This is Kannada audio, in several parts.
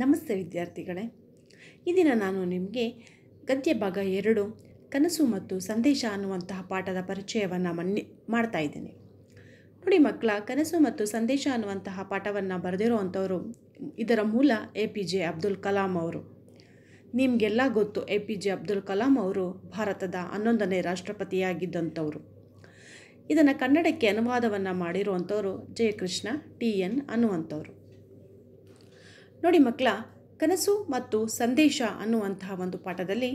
ನಮಸ್ತೆ ವಿದ್ಯಾರ್ಥಿಗಳೇ ಇಂದಿನ ನಾನು ನಿಮಗೆ ಗದ್ಯ ಭಾಗ ಎರಡು ಕನಸು ಮತ್ತು ಸಂದೇಶ ಅನ್ನುವಂತಹ ಪಾಠದ ಪರಿಚಯವನ್ನು ಮನ್ನೆ ಮಾಡ್ತಾ ಇದ್ದೇನೆ ನೋಡಿ ಮಕ್ಕಳ ಕನಸು ಮತ್ತು ಸಂದೇಶ ಅನ್ನುವಂತಹ ಪಾಠವನ್ನು ಬರೆದಿರುವಂಥವರು ಇದರ ಮೂಲ A P J Abdul Kalam ಅವರು ನಿಮಗೆಲ್ಲ ಗೊತ್ತು A P J Abdul Kalam ಅವರು ಭಾರತದ ಹನ್ನೊಂದನೇ ರಾಷ್ಟ್ರಪತಿಯಾಗಿದ್ದಂಥವರು ಇದನ್ನು ಕನ್ನಡಕ್ಕೆ ಅನುವಾದವನ್ನು ಮಾಡಿರುವಂಥವರು ಜಯಕೃಷ್ಣ ಟಿ ಎನ್ ಅನ್ನುವಂಥವ್ರು ನೋಡಿ ಮಕ್ಕಳ ಕನಸು ಮತ್ತು ಸಂದೇಶ ಅನ್ನುವಂತಹ ಒಂದು ಪಾಠದಲ್ಲಿ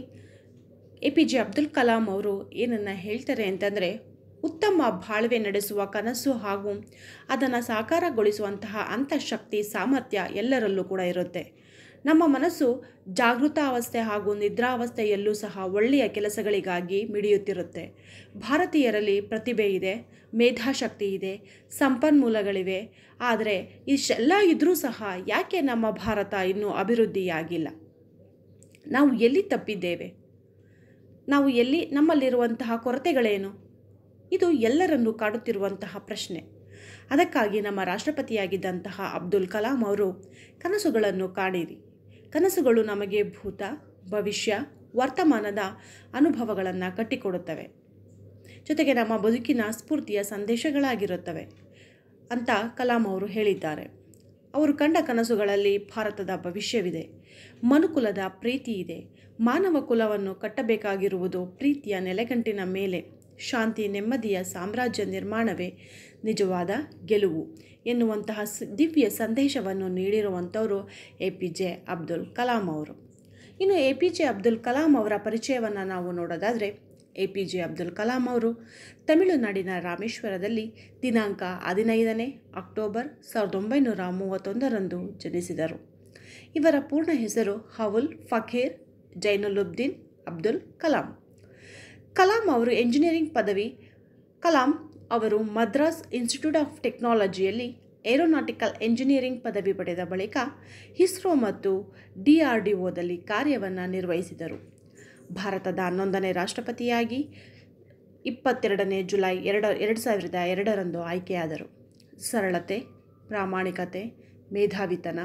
A P J Abdul Kalam ಅವರು ಏನನ್ನು ಹೇಳ್ತಾರೆ ಅಂತಂದರೆ ಉತ್ತಮ ಬಾಳ್ವೆ ನಡೆಸುವ ಕನಸು ಹಾಗೂ ಅದನ್ನು ಸಾಕಾರಗೊಳಿಸುವಂತಹ ಅಂತಃಶಕ್ತಿ ಸಾಮರ್ಥ್ಯ ಎಲ್ಲರಲ್ಲೂ ಕೂಡ ಇರುತ್ತೆ ನಮ್ಮ ಮನಸ್ಸು ಜಾಗೃತಾವಸ್ಥೆ ಹಾಗೂ ನಿದ್ರಾವಸ್ಥೆಯಲ್ಲೂ ಸಹ ಒಳ್ಳೆಯ ಕೆಲಸಗಳಿಗಾಗಿ ಮಿಡಿಯುತ್ತಿರುತ್ತೆ ಭಾರತೀಯರಲ್ಲಿ ಪ್ರತಿಭೆ ಇದೆ ಮೇಧಾಶಕ್ತಿ ಇದೆ ಸಂಪನ್ಮೂಲಗಳಿವೆ ಆದರೆ ಇಷ್ಟೆಲ್ಲ ಇದ್ದರೂ ಸಹ ಯಾಕೆ ನಮ್ಮ ಭಾರತ ಇನ್ನೂ ಅಭಿವೃದ್ಧಿಯಾಗಿಲ್ಲ ನಾವು ಎಲ್ಲಿ ತಪ್ಪಿದ್ದೇವೆ ನಾವು ಎಲ್ಲಿ ನಮ್ಮಲ್ಲಿರುವಂತಹ ಕೊರತೆಗಳೇನು ಇದು ಎಲ್ಲರನ್ನು ಕಾಡುತ್ತಿರುವಂತಹ ಪ್ರಶ್ನೆ ಅದಕ್ಕಾಗಿ ನಮ್ಮ ರಾಷ್ಟ್ರಪತಿಯಾಗಿದ್ದಂತಹ ಅಬ್ದುಲ್ ಕಲಾಂ ಅವರು ಕನಸುಗಳನ್ನು ಕಾಣಿರಿ ಕನಸುಗಳು ನಮಗೆ ಭೂತ ಭವಿಷ್ಯ ವರ್ತಮಾನದ ಅನುಭವಗಳನ್ನು ಕಟ್ಟಿಕೊಡುತ್ತವೆ ಜೊತೆಗೆ ನಮ್ಮ ಬದುಕಿನ ಸ್ಫೂರ್ತಿಯ ಸಂದೇಶಗಳಾಗಿರುತ್ತವೆ ಅಂತ ಕಲಾಂ ಅವರು ಹೇಳಿದ್ದಾರೆ ಅವರು ಕಂಡ ಕನಸುಗಳಲ್ಲಿ ಭಾರತದ ಭವಿಷ್ಯವಿದೆ ಮನುಕುಲದ ಪ್ರೀತಿ ಇದೆ ಮಾನವ ಕುಲವನ್ನು ಕಟ್ಟಬೇಕಾಗಿರುವುದು ಪ್ರೀತಿಯ ನೆಲೆಗಂಟಿನ ಮೇಲೆ ಶಾಂತಿ ನೆಮ್ಮದಿಯ ಸಾಮ್ರಾಜ್ಯ ನಿರ್ಮಾಣವೇ ನಿಜವಾದ ಗೆಲುವು ಎನ್ನುವಂತಹ ದಿವ್ಯ ಸಂದೇಶವನ್ನು ನೀಡಿರುವಂಥವರು A P J Abdul Kalam ಅವರು ಇನ್ನು A P J Abdul Kalam ಅವರ ಪರಿಚಯವನ್ನು ನಾವು ನೋಡೋದಾದರೆ A P J Abdul Kalam ಅವರು ತಮಿಳುನಾಡಿನ ರಾಮೇಶ್ವರದಲ್ಲಿ ದಿನಾಂಕ ಹದಿನೈದನೇ ಅಕ್ಟೋಬರ್ ಸಾವಿರದ ಒಂಬೈನೂರ ಮೂವತ್ತೊಂದರಂದು ಜನಿಸಿದರು ಇವರ ಪೂರ್ಣ ಹೆಸರು ಹವುಲ್ ಫಖೀರ್ ಜೈನುಲುಬ್ದೀನ್ ಅಬ್ದುಲ್ ಕಲಾಂ ಕಲಾಂ ಅವರು ಎಂಜಿನಿಯರಿಂಗ್ ಪದವಿ ಕಲಾಂ ಅವರು ಮದ್ರಾಸ್ ಇನ್ಸ್ಟಿಟ್ಯೂಟ್ ಆಫ್ ಟೆಕ್ನಾಲಜಿಯಲ್ಲಿ ಏರೋನಾಟಿಕಲ್ ಎಂಜಿನಿಯರಿಂಗ್ ಪದವಿ ಪಡೆದ ಬಳಿಕ ಇಸ್ರೋ ಮತ್ತು ಡಿ ಆರ್ ಡಿ ಒದಲ್ಲಿ ಕಾರ್ಯವನ್ನು ನಿರ್ವಹಿಸಿದರು ಭಾರತದ ಹನ್ನೊಂದನೇ ರಾಷ್ಟ್ರಪತಿಯಾಗಿ ಇಪ್ಪತ್ತೆರಡನೇ ಜುಲೈ ಎರಡು ಎರಡು ಸಾವಿರದ ಎರಡರಂದು ಆಯ್ಕೆಯಾದರು ಸರಳತೆ ಪ್ರಾಮಾಣಿಕತೆ ಮೇಧಾವಿತನ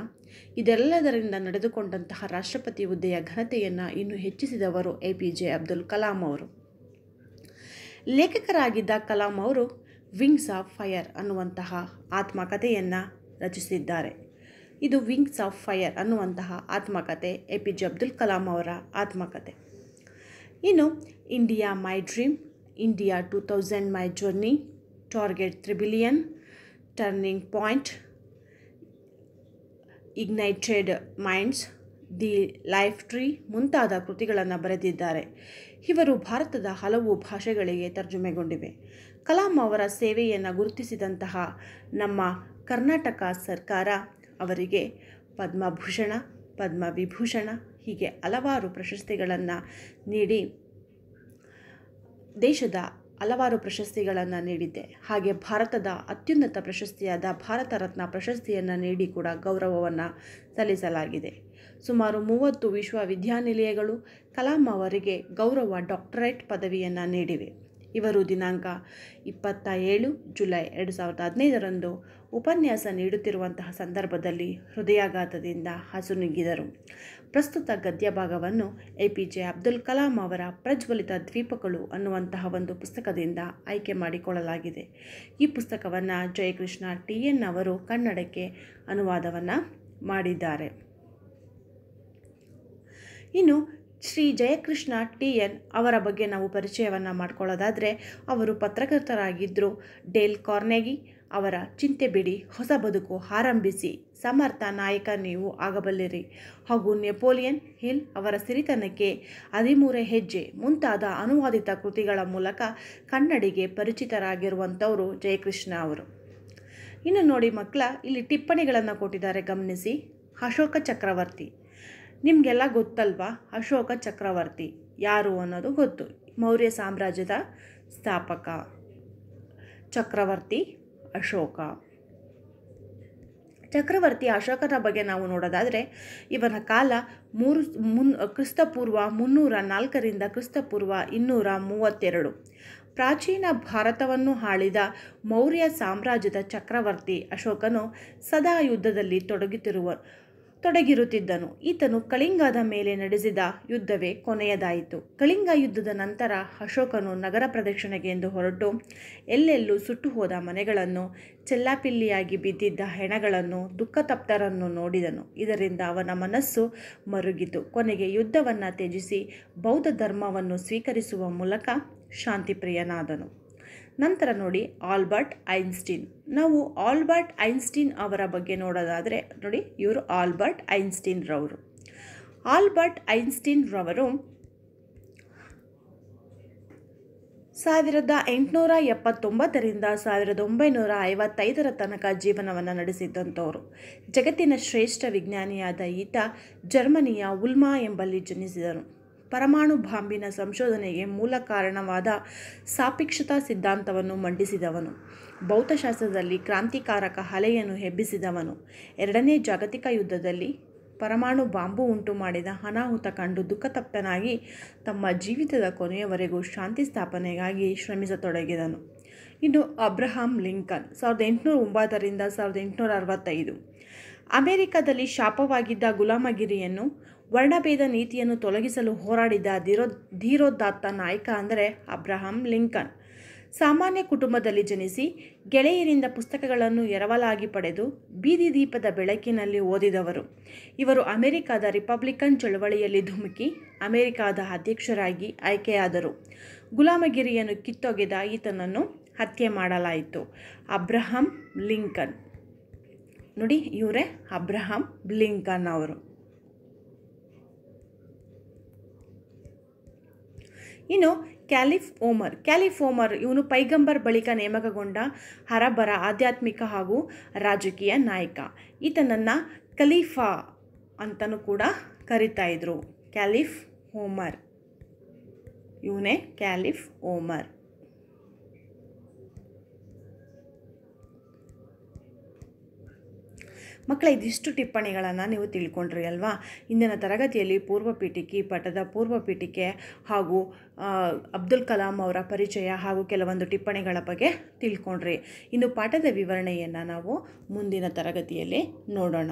ಇದೆಲ್ಲದರಿಂದ ನಡೆದುಕೊಂಡಂತಹ ರಾಷ್ಟ್ರಪತಿ ಹುದ್ದೆಯ ಘನತೆಯನ್ನು ಇನ್ನೂ ಹೆಚ್ಚಿಸಿದವರು A P J Abdul Kalam ಅವರು ಲೇಖಕರಾಗಿದ್ದ ಕಲಾಂ ಅವರು ವಿಂಗ್ಸ್ ಆಫ್ ಫೈರ್ ಅನ್ನುವಂತಹ ಆತ್ಮಕಥೆಯನ್ನು ರಚಿಸಿದ್ದಾರೆ ಇದು ವಿಂಗ್ಸ್ ಆಫ್ ಫೈಯರ್ ಅನ್ನುವಂತಹ ಆತ್ಮಕಥೆ A P J Abdul Kalam ಅವರ ಆತ್ಮಕಥೆ ಇನ್ನು India my dream India two thousand my journey target three billion turning point ignited minds the life tree ಮುಂತಾದ ಕೃತಿಗಳನ್ನು ಬರೆದಿದ್ದಾರೆ ಇವರು ಭಾರತದ ಹಲವು ಭಾಷೆಗಳಿಗೆ ತರ್ಜುಮೆಗೊಂಡಿವೆ ಕಲಾಂ ಅವರ ಸೇವೆಯನ್ನು ಗುರುತಿಸಿದಂತಹ ನಮ್ಮ ಕರ್ನಾಟಕ ಸರ್ಕಾರ ಅವರಿಗೆ ಪದ್ಮಭೂಷಣ ಪದ್ಮವಿಭೂಷಣ ಹೀಗೆ ಹಲವಾರು ಪ್ರಶಸ್ತಿಗಳನ್ನು ನೀಡಿ ದೇಶದ ಹಲವಾರು ಪ್ರಶಸ್ತಿಗಳನ್ನು ನೀಡಿದ್ದೆ ಹಾಗೆ ಭಾರತದ ಅತ್ಯುನ್ನತ ಪ್ರಶಸ್ತಿಯಾದ ಭಾರತ ರತ್ನ ಪ್ರಶಸ್ತಿಯನ್ನು ನೀಡಿ ಕೂಡ ಗೌರವವನ್ನು ಸಲ್ಲಿಸಲಾಗಿದೆ ಸುಮಾರು ಮೂವತ್ತು ವಿಶ್ವವಿದ್ಯಾನಿಲಯಗಳು ಕಲಾಂ ಅವರಿಗೆ ಗೌರವ ಡಾಕ್ಟರೇಟ್ ಪದವಿಯನ್ನು ನೀಡಿವೆ ಇವರು ದಿನಾಂಕ ಇಪ್ಪತ್ತ ಏಳು ಜುಲೈ ಎರಡು ಸಾವಿರದ ಹದಿನೈದರಂದು ಉಪನ್ಯಾಸ ನೀಡುತ್ತಿರುವಂತಹ ಸಂದರ್ಭದಲ್ಲಿ ಹೃದಯಾಘಾತದಿಂದ ಹಸುನುಗ್ಗಿದರು ಪ್ರಸ್ತುತ ಗದ್ಯ ಭಾಗವನ್ನು A P J Abdul Kalam ಅವರ ಪ್ರಜ್ವಲಿತ ದ್ವೀಪಗಳು ಅನ್ನುವಂತಹ ಒಂದು ಪುಸ್ತಕದಿಂದ ಆಯ್ಕೆ ಮಾಡಿಕೊಳ್ಳಲಾಗಿದೆ ಈ ಪುಸ್ತಕವನ್ನು ಜಯಕೃಷ್ಣ ಟಿ ಎನ್ ಅವರು ಕನ್ನಡಕ್ಕೆ ಅನುವಾದವನ್ನು ಮಾಡಿದ್ದಾರೆ ಇನ್ನು ಶ್ರೀ ಜಯಕೃಷ್ಣ ಟಿ ಎನ್ ಅವರ ಬಗ್ಗೆ ನಾವು ಪರಿಚಯವನ್ನು ಮಾಡ್ಕೊಳ್ಳೋದಾದರೆ ಅವರು ಪತ್ರಕರ್ತರಾಗಿದ್ದರು ಡೇಲ್ ಕಾರ್ನೆಗಿ ಅವರ ಚಿಂತೆ ಬಿಡಿ ಹೊಸ ಬದುಕು ಆರಂಭಿಸಿ ಸಮರ್ಥ ನಾಯಕ ನೀವು ಆಗಬಲ್ಲಿರಿ ಹಾಗೂ ನೆಪೋಲಿಯನ್ ಹಿಲ್ ಅವರ ಸಿರಿತನಕ್ಕೆ ಹದಿಮೂರೇ ಹೆಜ್ಜೆ ಮುಂತಾದ ಅನುವಾದಿತ ಕೃತಿಗಳ ಮೂಲಕ ಕನ್ನಡಿಗೆ ಪರಿಚಿತರಾಗಿರುವಂಥವರು ಜಯಕೃಷ್ಣ ಅವರು ಇನ್ನು ನೋಡಿ ಮಕ್ಕಳ ಇಲ್ಲಿ ಟಿಪ್ಪಣಿಗಳನ್ನು ಕೊಟ್ಟಿದ್ದಾರೆ ಗಮನಿಸಿ ಅಶೋಕ ಚಕ್ರವರ್ತಿ ನಿಮಗೆಲ್ಲ ಗೊತ್ತಲ್ವಾ ಅಶೋಕ ಚಕ್ರವರ್ತಿ ಯಾರು ಅನ್ನೋದು ಗೊತ್ತು ಮೌರ್ಯ ಸಾಮ್ರಾಜ್ಯದ ಸ್ಥಾಪಕ ಚಕ್ರವರ್ತಿ ಅಶೋಕ ಚಕ್ರವರ್ತಿ ಅಶೋಕನ ಬಗ್ಗೆ ನಾವು ನೋಡೋದಾದರೆ ಇವನ ಕಾಲ ಮೂರು ಮುನ್ ಕ್ರಿಸ್ತಪೂರ್ವ ಮುನ್ನೂರ ನಾಲ್ಕರಿಂದ ಕ್ರಿಸ್ತಪೂರ್ವ ಇನ್ನೂರ ಮೂವತ್ತೆರಡು ಪ್ರಾಚೀನ ಭಾರತವನ್ನು ಆಳಿದ ಮೌರ್ಯ ಸಾಮ್ರಾಜ್ಯದ ಚಕ್ರವರ್ತಿ ಅಶೋಕನು ಸದಾ ಯುದ್ಧದಲ್ಲಿ ತೊಡಗುತ್ತಿರುವ ತೊಡಗಿರುತ್ತಿದ್ದನು ಈತನು ಕಳಿಂಗದ ಮೇಲೆ ನಡೆಸಿದ ಯುದ್ಧವೇ ಕೊನೆಯದಾಯಿತು ಕಳಿಂಗ ಯುದ್ಧದ ನಂತರ ಅಶೋಕನು ನಗರ ಪ್ರದಕ್ಷಿಣೆಗೆ ಎಂದು ಹೊರಟು ಎಲ್ಲೆಲ್ಲೂ ಸುಟ್ಟು ಹೋದ ಮನೆಗಳನ್ನು ಚೆಲ್ಲಾಪಿಲ್ಲಿಯಾಗಿ ಬಿದ್ದಿದ್ದ ಹೆಣಗಳನ್ನು ದುಃಖತಪ್ತರನ್ನು ನೋಡಿದನು ಇದರಿಂದ ಅವನ ಮನಸ್ಸು ಮರುಗಿತು ಕೊನೆಗೆ ಯುದ್ಧವನ್ನು ತ್ಯಜಿಸಿ ಬೌದ್ಧ ಧರ್ಮವನ್ನು ಸ್ವೀಕರಿಸುವ ಮೂಲಕ ಶಾಂತಿಪ್ರಿಯನಾದನು ನಂತರ ನೋಡಿ ಆಲ್ಬರ್ಟ್ ಐನ್ಸ್ಟೀನ್ ನಾವು ಆಲ್ಬರ್ಟ್ ಐನ್ಸ್ಟೀನ್ ಅವರ ಬಗ್ಗೆ ನೋಡೋದಾದರೆ ನೋಡಿ ಇವರು ಆಲ್ಬರ್ಟ್ ಐನ್ಸ್ಟೀನ್ ರವರು ಆಲ್ಬರ್ಟ್ ಐನ್ಸ್ಟೀನ್ ರವರು ಸಾವಿರದ ಎಂಟುನೂರ ಎಪ್ಪತ್ತೊಂಬತ್ತರಿಂದ ಸಾವಿರದ ಒಂಬೈನೂರ ಐವತ್ತೈದರ ತನಕ ಜೀವನವನ್ನು ನಡೆಸಿದ್ದಂಥವರು ಜಗತ್ತಿನ ಶ್ರೇಷ್ಠ ವಿಜ್ಞಾನಿಯಾದ ಈತ ಜರ್ಮನಿಯ ಉಲ್ಮಾ ಎಂಬಲ್ಲಿ ಜನಿಸಿದರು ಪರಮಾಣು ಬಾಂಬಿನ ಸಂಶೋಧನೆಗೆ ಮೂಲ ಕಾರಣವಾದ ಸಾಪೇಕ್ಷತಾ ಸಿದ್ಧಾಂತವನ್ನು ಮಂಡಿಸಿದವನು ಭೌತಶಾಸ್ತ್ರದಲ್ಲಿ ಕ್ರಾಂತಿಕಾರಕ ಹಲೆಯನ್ನು ಹೆಬ್ಬಿಸಿದವನು ಎರಡನೇ ಜಾಗತಿಕ ಯುದ್ಧದಲ್ಲಿ ಪರಮಾಣು ಬಾಂಬು ಉಂಟು ಮಾಡಿದ ಅನಾಹುತ ಕಂಡು ದುಃಖತಪ್ತನಾಗಿ ತಮ್ಮ ಜೀವಿತದ ಕೊನೆಯವರೆಗೂ ಶಾಂತಿ ಸ್ಥಾಪನೆಗಾಗಿ ಶ್ರಮಿಸತೊಡಗಿದನು ಇನ್ನು ಅಬ್ರಹಾಂ ಲಿಂಕನ್ ಸಾವಿರದ ಎಂಟುನೂರ ಒಂಬತ್ತರಿಂದ ಸಾವಿರದ ಎಂಟುನೂರ ಅರವತ್ತೈದು ಅಮೆರಿಕದಲ್ಲಿ ಶಾಪವಾಗಿದ್ದ ಗುಲಾಮಗಿರಿಯನ್ನು ವರ್ಣಭೇದ ನೀತಿಯನ್ನು ತೊಲಗಿಸಲು ಹೋರಾಡಿದ ಧೀರೋ ಧೀರೋದಾತ್ತ ನಾಯಕ ಅಂದರೆ ಅಬ್ರಹಾಂ ಲಿಂಕನ್ ಸಾಮಾನ್ಯ ಕುಟುಂಬದಲ್ಲಿ ಜನಿಸಿ ಗೆಳೆಯರಿಂದ ಪುಸ್ತಕಗಳನ್ನು ಎರವಲಾಗಿ ಪಡೆದು ಬೀದಿ ದೀಪದ ಬೆಳಕಿನಲ್ಲಿ ಓದಿದವರು ಇವರು ಅಮೆರಿಕದ ರಿಪಬ್ಲಿಕನ್ ಚಳವಳಿಯಲ್ಲಿ ಧುಮುಕಿ ಅಮೆರಿಕಾದ ಅಧ್ಯಕ್ಷರಾಗಿ ಆಯ್ಕೆಯಾದರು ಗುಲಾಮಗಿರಿಯನ್ನು ಕಿತ್ತೊಗೆದ ಈತನನ್ನು ಹತ್ಯೆ ಮಾಡಲಾಯಿತು ಅಬ್ರಹಾಂ ಲಿಂಕನ್ ನೋಡಿ ಇವರೇ ಅಬ್ರಹಾಂ ಲಿಂಕನ್ ಅವರು ಇನ್ನು ಕ್ಯಾಲಿಫ್ ಓಮರ್ ಕ್ಯಾಲಿಫ್ ಓಮರ್ ಇವನು ಪೈಗಂಬರ್ ಬಳಿಕ ನೇಮಕಗೊಂಡ ಹರಬರ ಆಧ್ಯಾತ್ಮಿಕ ಹಾಗೂ ರಾಜಕೀಯ ನಾಯಕ ಈತನನ್ನು ಖಲೀಫಾ ಅಂತಲೂ ಕೂಡ ಕರಿತಾ ಇದ್ರು ಕ್ಯಾಲಿಫ್ ಓಮರ್ ಇವನೇ ಕ್ಯಾಲಿಫ್ ಓಮರ್ ಮಕ್ಕಳ ಇದಿಷ್ಟು ಟಿಪ್ಪಣಿಗಳನ್ನು ನೀವು ತಿಳ್ಕೊಂಡ್ರಿ ಅಲ್ವಾ ಇಂದಿನ ತರಗತಿಯಲ್ಲಿ ಪೂರ್ವ ಪೀಠಿಕೆ ಪಠದ ಪೂರ್ವ ಪೀಠಿಕೆ ಹಾಗೂ ಅಬ್ದುಲ್ ಕಲಾಂ ಅವರ ಪರಿಚಯ ಹಾಗೂ ಕೆಲವೊಂದು ಟಿಪ್ಪಣಿಗಳ ಬಗ್ಗೆ ತಿಳ್ಕೊಂಡ್ರಿ ಇನ್ನು ಪಾಠದ ವಿವರಣೆಯನ್ನು ನಾವು ಮುಂದಿನ ತರಗತಿಯಲ್ಲಿ ನೋಡೋಣ